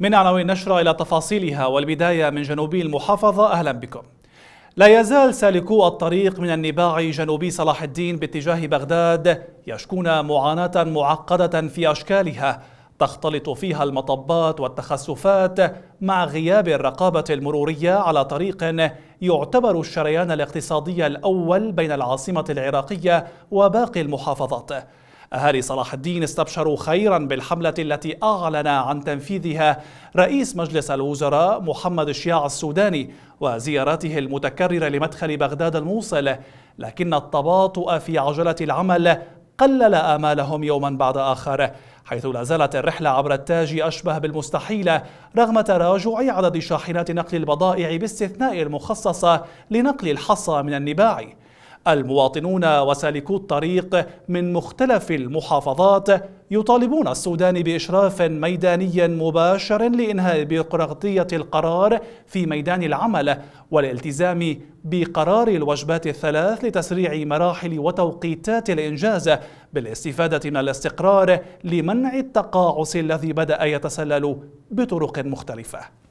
من عناوين النشرة إلى تفاصيلها والبداية من جنوبي المحافظة أهلا بكم لا يزال سالكو الطريق من النباع جنوبي صلاح الدين باتجاه بغداد يشكون معاناة معقدة في أشكالها تختلط فيها المطبات والتخسفات مع غياب الرقابة المرورية على طريق يعتبر الشريان الاقتصادي الأول بين العاصمة العراقية وباقي المحافظات أهالي صلاح الدين استبشروا خيرا بالحملة التي أعلن عن تنفيذها رئيس مجلس الوزراء محمد الشياع السوداني وزياراته المتكررة لمدخل بغداد الموصل لكن التباطؤ في عجلة العمل قلل آمالهم يوما بعد آخر حيث لا زالت الرحلة عبر التاج أشبه بالمستحيلة رغم تراجع عدد شاحنات نقل البضائع باستثناء المخصصة لنقل الحصى من النباع المواطنون وسالكو الطريق من مختلف المحافظات يطالبون السودان بإشراف ميداني مباشر لإنهاء بيقراطية القرار في ميدان العمل والالتزام بقرار الوجبات الثلاث لتسريع مراحل وتوقيتات الإنجاز بالاستفادة من الاستقرار لمنع التقاعس الذي بدأ يتسلل بطرق مختلفة